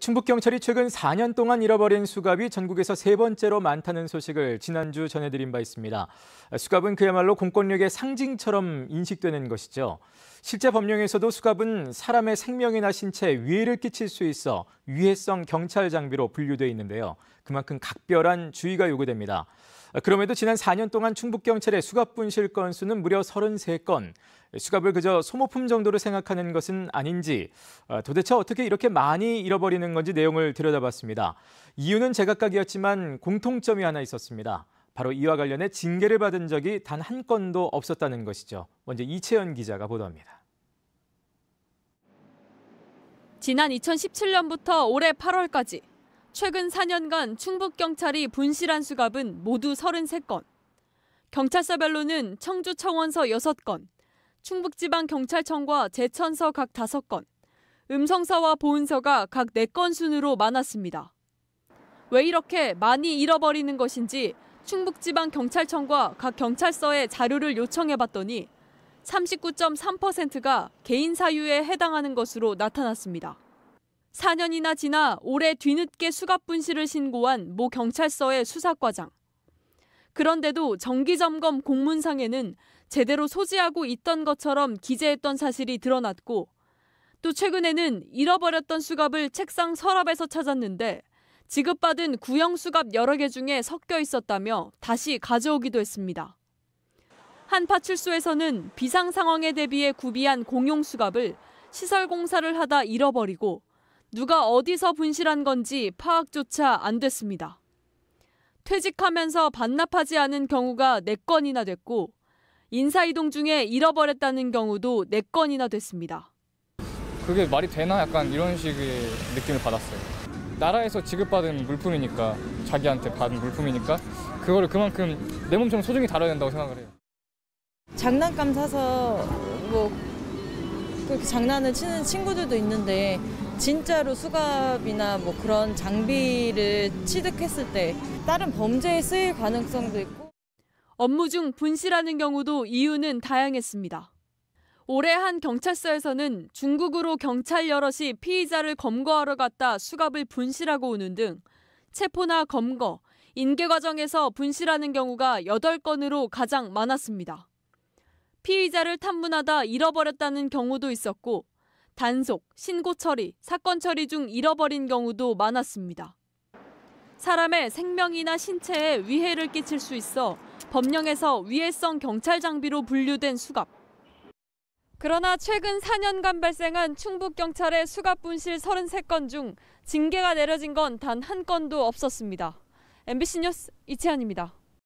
충북경찰이 최근 4년 동안 잃어버린 수갑이 전국에서 세 번째로 많다는 소식을 지난주 전해드린 바 있습니다. 수갑은 그야말로 공권력의 상징처럼 인식되는 것이죠. 실제 법령에서도 수갑은 사람의 생명이나 신체에 위해를 끼칠 수 있어 위해성 경찰 장비로 분류되어 있는데요. 그만큼 각별한 주의가 요구됩니다. 그럼에도 지난 4년 동안 충북 경찰의 수갑 분실 건수는 무려 33건. 수갑을 그저 소모품 정도로 생각하는 것은 아닌지, 어, 도대체 어떻게 이렇게 많이 잃어버리는 건지 내용을 들여다봤습니다. 이유는 제각각이었지만 공통점이 하나 있었습니다. 바로 이와 관련해 징계를 받은 적이 단 한 건도 없었다는 것이죠. 먼저 이채연 기자가 보도합니다. 지난 2017년부터 올해 8월까지 최근 4년간 충북 경찰이 분실한 수갑은 모두 33건. 경찰서별로는 청주 청원서 6건, 충북지방경찰청과 제천서 각 5건, 음성서와 보훈서가각 4건 순으로 많았습니다. 왜 이렇게 많이 잃어버리는 것인지 충북지방경찰청과 각 경찰서에 자료를 요청해봤더니 39.3%가 개인 사유에 해당하는 것으로 나타났습니다. 4년이나 지나 올해 뒤늦게 수갑 분실을 신고한 모 경찰서의 수사과장. 그런데도 정기점검 공문상에는 제대로 소지하고 있던 것처럼 기재했던 사실이 드러났고 또 최근에는 잃어버렸던 수갑을 책상 서랍에서 찾았는데 지급받은 구형 수갑 여러 개 중에 섞여 있었다며 다시 가져오기도 했습니다. 한 파출소에서는 비상 상황에 대비해 구비한 공용 수갑을 시설 공사를 하다 잃어버리고 누가 어디서 분실한 건지 파악조차 안 됐습니다. 퇴직하면서 반납하지 않은 경우가 4건이나 됐고 인사이동 중에 잃어버렸다는 경우도 4건이나 됐습니다. 그게 말이 되나 약간 이런 식의 느낌을 받았어요. 나라에서 지급받은 물품이니까 자기한테 받은 물품이니까 그거를 그만큼 내 몸처럼 소중히 다뤄야 된다고 생각을 해요. 장난감 사서 뭐 그렇게 장난을 치는 친구들도 있는데 진짜로 수갑이나 뭐 그런 장비를 취득했을 때 다른 범죄에 쓰일 가능성도 있고 업무 중 분실하는 경우도 이유는 다양했습니다. 올해 한 경찰서에서는 중국으로 경찰 여럿이 피의자를 검거하러 갔다 수갑을 분실하고 오는 등 체포나 검거, 인계 과정에서 분실하는 경우가 8건으로 가장 많았습니다. 피의자를 탐문하다 잃어버렸다는 경우도 있었고 단속, 신고 처리, 사건 처리 중 잃어버린 경우도 많았습니다. 사람의 생명이나 신체에 위해를 끼칠 수 있어 법령에서 위해성 경찰 장비로 분류된 수갑. 그러나 최근 4년간 발생한 충북 경찰의 수갑 분실 33건 중 징계가 내려진 건 단 한 건도 없었습니다. MBC 뉴스 이채연입니다.